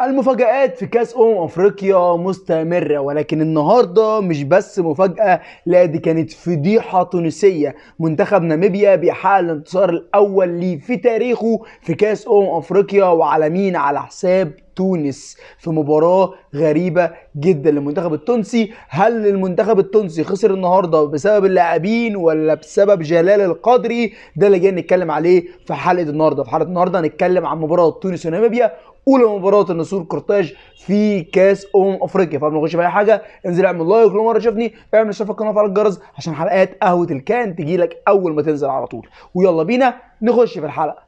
المفاجآت في كأس أمم أفريقيا مستمرة ولكن النهاردة مش بس مفاجأة لا دي كانت فضيحة تونسية منتخب ناميبيا بيحقق الانتصار الأول ليه في تاريخه في كأس أمم أفريقيا وعلى مين على حساب تونس في مباراة غريبة جدا للمنتخب التونسي هل المنتخب التونسي خسر النهاردة بسبب اللاعبين ولا بسبب جلال القدري ده اللي جاي نتكلم عليه في حلقة النهاردة في حلقة النهاردة هنتكلم عن مباراة تونس وناميبيا اولى مباراه النسور قرطاج في كاس امم افريقيا فقبل ما نخش في اي حاجه انزل اعمل لايك كل مره تشوفني اعمل اشتراك في القناه وفعل الجرس عشان حلقات قهوه الكان تجيلك اول ما تنزل على طول ويلا بينا نخش في الحلقه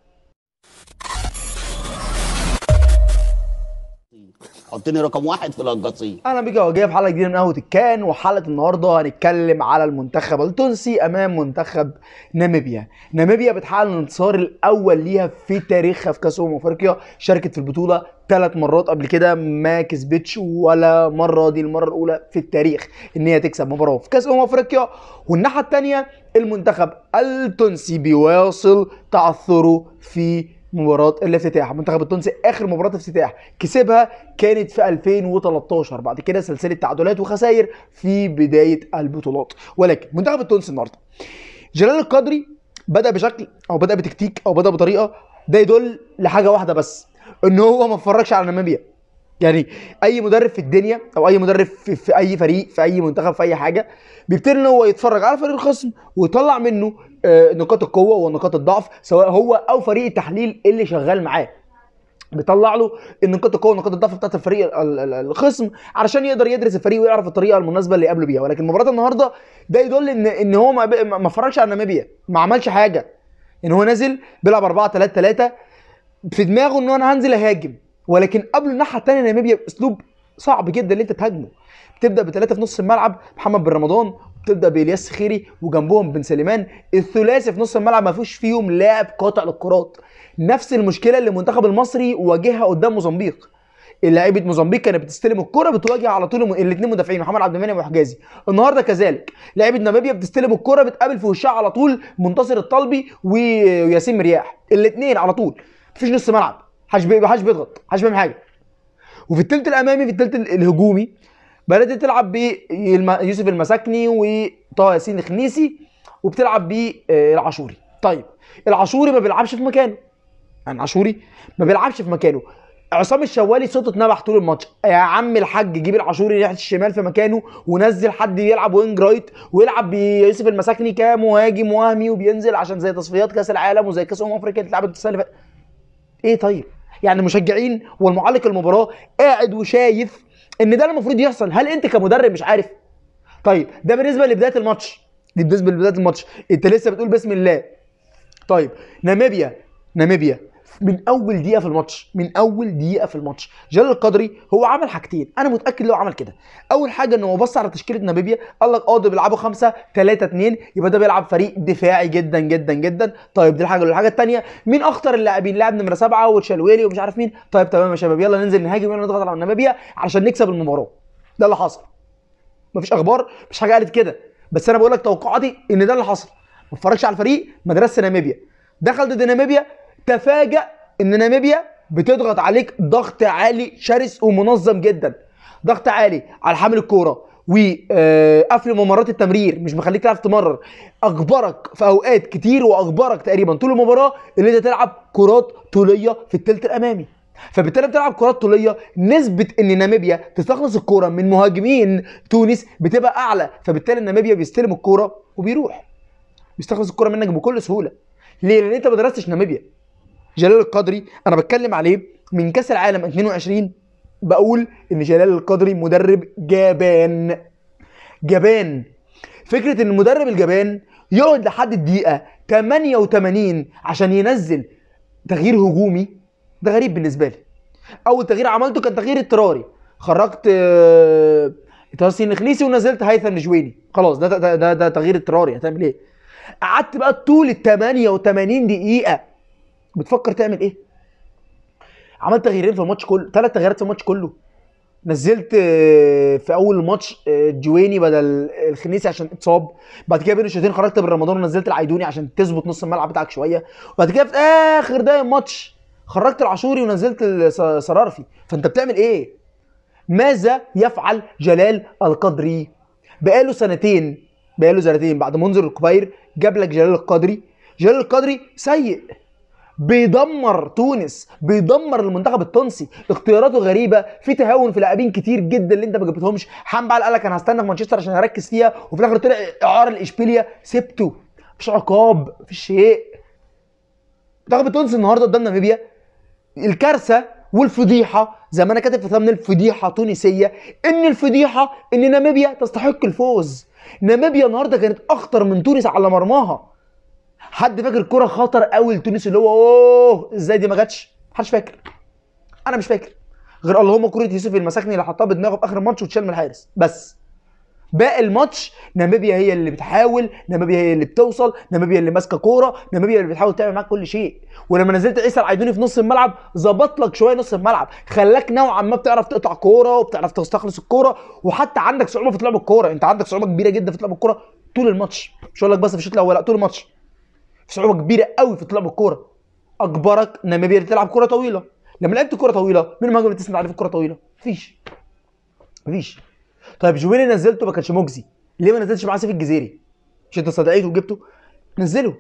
حطني رقم واحد في الهجاصين اهلا بيك يا وجيه في حلقه جديده من قهوه الكان وحلقه النهارده هنتكلم على المنتخب التونسي امام منتخب ناميبيا ناميبيا بتحقق الانتصار الاول ليها في تاريخها في كاس امم افريقيا شاركت في البطوله ثلاث مرات قبل كده ما كسبتش ولا مره دي المره الاولى في التاريخ ان هي تكسب مباراه في كاس امم افريقيا والناحيه الثانيه المنتخب التونسي بيواصل تعثره في مباراه الافتتاح منتخب التونسي اخر مباراه افتتاح كسبها كانت في 2013 بعد كده سلسله تعادلات وخسائر في بدايه البطولات ولكن منتخب التونسي النهارده جلال القدري بدا بشكل او بدا بتكتيك او بدا بطريقه ده يدل لحاجه واحده بس ان هو ما اتفرجش على ناميبيا يعني اي مدرب في الدنيا او اي مدرب في, في اي فريق في اي منتخب في اي حاجه بيبتدي ان هو يتفرج على فريق الخصم ويطلع منه آه، نقاط القوه ونقاط الضعف سواء هو او فريق التحليل اللي شغال معاه بيطلع له النقاط القوه ونقاط الضعف بتاعت الفريق الخصم علشان يقدر يدرس الفريق ويعرف الطريقه المناسبه اللي يقابله بيها ولكن مباراه النهارده ده يدل ان ان هو ما اتفرجش على ناميبيا ما عملش حاجه ان يعني هو نازل بيلعب 4 3 3 في دماغه ان انا هنزل اهاجم ولكن قبل الناحيه الثانيه ناميبيا باسلوب صعب جدا اللي انت تهاجمه بتبدا بثلاثه في نص الملعب محمد بن رمضان بتبدا بالياس خيري وجنبهم بن سليمان الثلاثي في نص الملعب ما فيهوش فيهم لاعب قاطع للكرات نفس المشكله اللي المنتخب المصري واجهها قدام موزمبيق لعيبه موزمبيق كانت بتستلم الكره بتواجه على طول الاثنين مدافعين محمد عبد المنعم وحجازي النهارده كذلك لعيبه ناميبيا بتستلم الكره بتقابل في وشها على طول منتصر الطلبي وياسين مرياح الاثنين على طول مفيش نص ملعب محدش بيضغط حدش بيعمل حاجه وفي الثلث الامامي في الثلث الهجومي بدات تلعب ب يوسف المساكني وطه ياسين الخنيسي وبتلعب بالعاشوري آه، طيب العاشوري ما بيلعبش في مكانه يعني عاشوري ما بيلعبش في مكانه عصام الشوالي صوته اتنبح طول الماتش يا عم الحاج جيب العاشوري ناحيه الشمال في مكانه ونزل حد يلعب وينج رايت ويلعب بيوسف المساكني كمهاجم وهمي وبينزل عشان زي تصفيات كاس العالم وزي كاس امم افريقيا اللي اتلعبت السنه ايه طيب يعني المشجعين والمعلق المباراه قاعد وشايف ان ده المفروض يحصل هل انت كمدرب مش عارف طيب ده بالنسبه لبدايه الماتش دي بالنسبه لبدايه الماتش انت لسه بتقول بسم الله طيب ناميبيا ناميبيا من اول دقيقه في الماتش من اول دقيقه في الماتش جلال القدري هو عمل حاجتين انا متاكد لو عمل كده اول حاجه ان هو بص على تشكيله ناميبيا قال لك اه ده بيلعبوا 5 3 2 يبقى ده بيلعب فريق دفاعي جدا جدا جدا طيب دي الحاجه الحاجه الثانيه مين اخطر اللاعبين لاعب نمره 7 وتشالويلي ومش عارف مين طيب تمام يا شباب يلا ننزل نهاجم يلا نضغط على ناميبيا عشان نكسب المباراه ده اللي حصل مفيش اخبار مفيش حاجه قالت كده بس انا بقول لك توقعاتي ان ده اللي حصل ما على الفريق مدرسه ناميبيا دخل ضد ناميبيا تفاجأ ان ناميبيا بتضغط عليك ضغط عالي شرس ومنظم جدا ضغط عالي على حامل الكوره وقفل آه، ممرات التمرير مش مخليك تعرف تمرر اجبرك في اوقات كتير واجبرك تقريبا طول المباراه ان انت تلعب كرات طوليه في الثلث الامامي فبالتالي بتلعب كرات طوليه نسبه ان ناميبيا تستخلص الكوره من مهاجمين تونس بتبقى اعلى فبالتالي ناميبيا بيستلم الكوره وبيروح بيستخلص الكوره منك بكل سهوله ليه لان انت ما درستش ناميبيا جلال القدري انا بتكلم عليه من كاس العالم 22 بقول ان جلال القدري مدرب جبان جبان فكره ان المدرب الجبان يقعد لحد الدقيقه 88 عشان ينزل تغيير هجومي ده غريب بالنسبه لي اول تغيير عملته كان تغيير اضطراري خرجت اه ترسين ونزلت هيثم نجويني خلاص ده ده ده, ده تغيير اضطراري هتعمل ايه قعدت بقى طول ال 88 دقيقه بتفكر تعمل ايه عملت تغييرين في الماتش كله ثلاث تغييرات في الماتش كله نزلت آه، في اول الماتش آه، جويني بدل الخنيسي عشان اتصاب بعد كده بين الشوطين خرجت بالرمضان ونزلت العيدوني عشان تظبط نص الملعب بتاعك شويه وبعد كده في اخر ده الماتش خرجت العاشوري ونزلت صرارفي فانت بتعمل ايه ماذا يفعل جلال القدري بقاله سنتين بقاله سنتين بعد منذر الكبير جاب لك جلال القدري جلال القدري سيء بيدمر تونس بيدمر المنتخب التونسي اختياراته غريبه في تهاون في لاعبين كتير جدا اللي انت ما جبتهمش حمد قال لك انا هستنى في مانشستر عشان هركز فيها وفي الاخر طلع اعاره لاشبيليا سبته مفيش عقاب مفيش شيء منتخب التونس النهارده قدام ناميبيا الكارثه والفضيحه زي ما انا كاتب في ثمن فضيحه تونسيه ان الفضيحه ان ناميبيا تستحق الفوز ناميبيا النهارده كانت اخطر من تونس على مرماها حد فاكر كرة خطر قوي لتونس اللي هو اوه ازاي دي ما جاتش؟ محدش فاكر. انا مش فاكر. غير اللهم كرة يوسف المساكني اللي حطها بدماغه في اخر الماتش وتشال من الحارس بس. باقي الماتش ناميبيا هي اللي بتحاول، ناميبيا هي اللي بتوصل، ناميبيا اللي ماسكه كوره، ناميبيا اللي بتحاول تعمل معاك كل شيء، ولما نزلت عيسى العيدوني في نص الملعب ظبط لك شويه نص الملعب، خلاك نوعا ما بتعرف تقطع كوره وبتعرف تستخلص الكوره وحتى عندك صعوبه في لعب الكوره، انت عندك صعوبه كبيره جدا في لعب الكوره طول الماتش، مش هقول لك بس في الشوط الاول لا طول الماتش. في صعوبه كبيره قوي في طلب الكوره اجبرك ناميبيا تلعب كوره طويله لما لعبت كوره طويله مين المهاجم اللي تسند عليه في الكوره طويله مفيش مفيش طيب جويني نزلته ما كانش مجزي ليه ما نزلتش مع سيف الجزيري مش انت صدقته وجبته نزله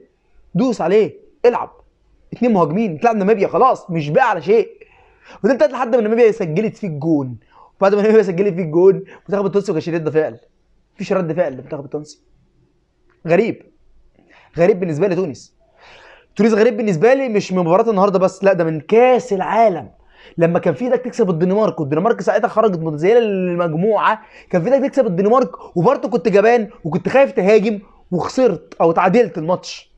دوس عليه العب اتنين مهاجمين تلعب ناميبيا خلاص مش بقى على شيء وانت لحد ما ناميبيا سجلت فيه الجون وبعد ما ناميبيا سجلت فيه الجون منتخب التونسي ما كانش رد فعل مفيش رد فعل لمنتخب التونسي غريب غريب بالنسبه لي تونس تونس غريب بالنسبه لي مش من مباراه النهارده بس لا ده من كاس العالم لما كان في ايدك تكسب الدنمارك والدنمارك ساعتها خرجت متزيله للمجموعه كان في ايدك تكسب الدنمارك وبرضه كنت جبان وكنت خايف تهاجم وخسرت او تعادلت الماتش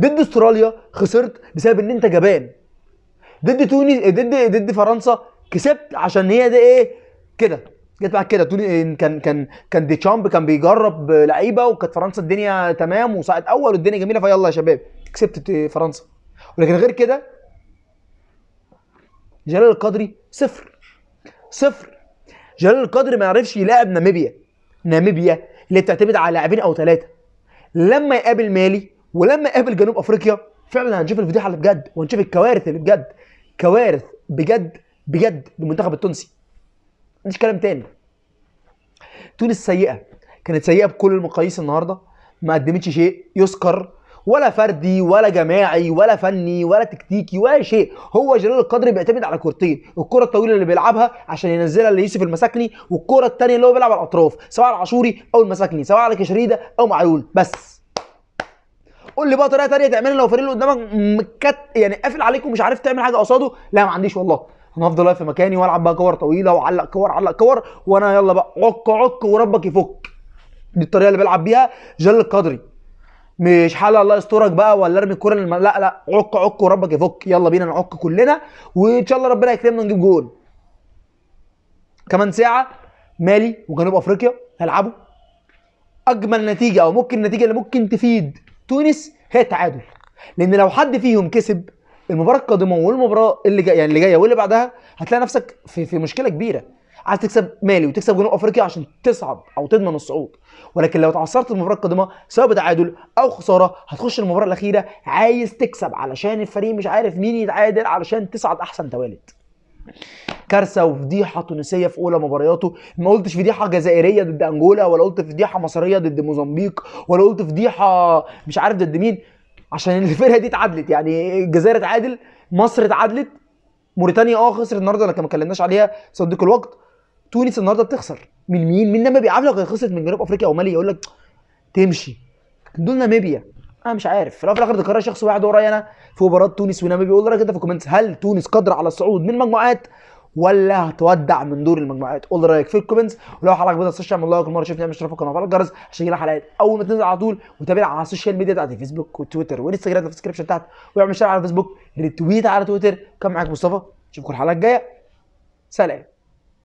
ضد استراليا خسرت بسبب ان انت جبان ضد تونس ضد ضد فرنسا كسبت عشان هي ده ايه كده جت بعد كده توني كان كان كان ديشامب كان بيجرب لعيبه وكانت فرنسا الدنيا تمام وساعه اول والدنيا جميله فيلا يا شباب كسبت فرنسا ولكن غير كده جلال القدري صفر صفر جلال القدري ما يعرفش يلاعب ناميبيا ناميبيا اللي بتعتمد على لاعبين او ثلاثه لما يقابل مالي ولما يقابل جنوب افريقيا فعلا هنشوف الفضيحه اللي بجد وهنشوف الكوارث اللي بجد كوارث بجد بجد للمنتخب التونسي مش كلام تاني تونس سيئه كانت سيئه بكل المقاييس النهارده ما قدمتش شيء يذكر ولا فردي ولا جماعي ولا فني ولا تكتيكي ولا شيء هو جلال القدري بيعتمد على كورتين الكره الطويله اللي بيلعبها عشان ينزلها ليوسف المساكني والكره الثانيه اللي هو بيلعب على الاطراف سواء على عاشوري او المساكني سواء على كشريده او معلول بس قول لي بقى طريقه ثانيه تعملها لو الفريق اللي قدامك مكت يعني قافل عليك ومش عارف تعمل حاجه قصاده لا ما عنديش والله انا هفضل واقف في مكاني والعب بقى كور طويله وعلق كور علق كور وانا يلا بقى عك عك وربك يفك دي الطريقه اللي بيلعب بيها جل القدري مش حال الله يسترك بقى ولا ارمي الكوره للم... لا لا عك عك وربك يفك يلا بينا نعك كلنا وان شاء الله ربنا يكرمنا ونجيب جول كمان ساعه مالي وجنوب افريقيا هيلعبوا اجمل نتيجه او ممكن النتيجه اللي ممكن تفيد تونس هي التعادل لان لو حد فيهم كسب المباراه القادمه والمباراه اللي جايه يعني اللي جايه واللي بعدها هتلاقي نفسك في في مشكله كبيره عايز تكسب مالي وتكسب جنوب افريقيا عشان تصعد او تضمن الصعود ولكن لو اتعثرت المباراه القادمه سواء بتعادل او خساره هتخش المباراه الاخيره عايز تكسب علشان الفريق مش عارف مين يتعادل علشان تصعد احسن توالد كارثه وفضيحه تونسيه في اولى مبارياته ما قلتش فضيحه جزائريه ضد انجولا ولا قلت فضيحه مصريه ضد موزمبيق ولا قلت فضيحه مش عارف ضد مين عشان الفرقه دي اتعادلت يعني الجزائر اتعادل مصر اتعادلت موريتانيا اه خسرت النهارده لكن ما اتكلمناش عليها صدق الوقت تونس النهارده بتخسر من مين؟ من ناميبيا عارف لو خسرت من جنوب افريقيا او مالي يقول لك تمشي دول ناميبيا انا مش عارف في الاخر ده قرار شخص واحد ورايا انا في مباراه تونس وناميبيا يقول لك انت في الكومنتس هل تونس قادره على الصعود من مجموعات ولا هتودع من دور المجموعات قول رايك في الكومنتس ولو حضرتك ما تنساش تعمل لايك المره شوف نعمل اشتراك في القناه وفعل الجرس عشان يجيلك حلقات اول ما تنزل على طول وتابعنا على السوشيال ميديا بتاعتي فيسبوك وتويتر وانستجرام في الديسكربشن تحت واعمل شير على فيسبوك ريتويت على تويتر كان معاك مصطفى نشوفكم الحلقه الجايه سلام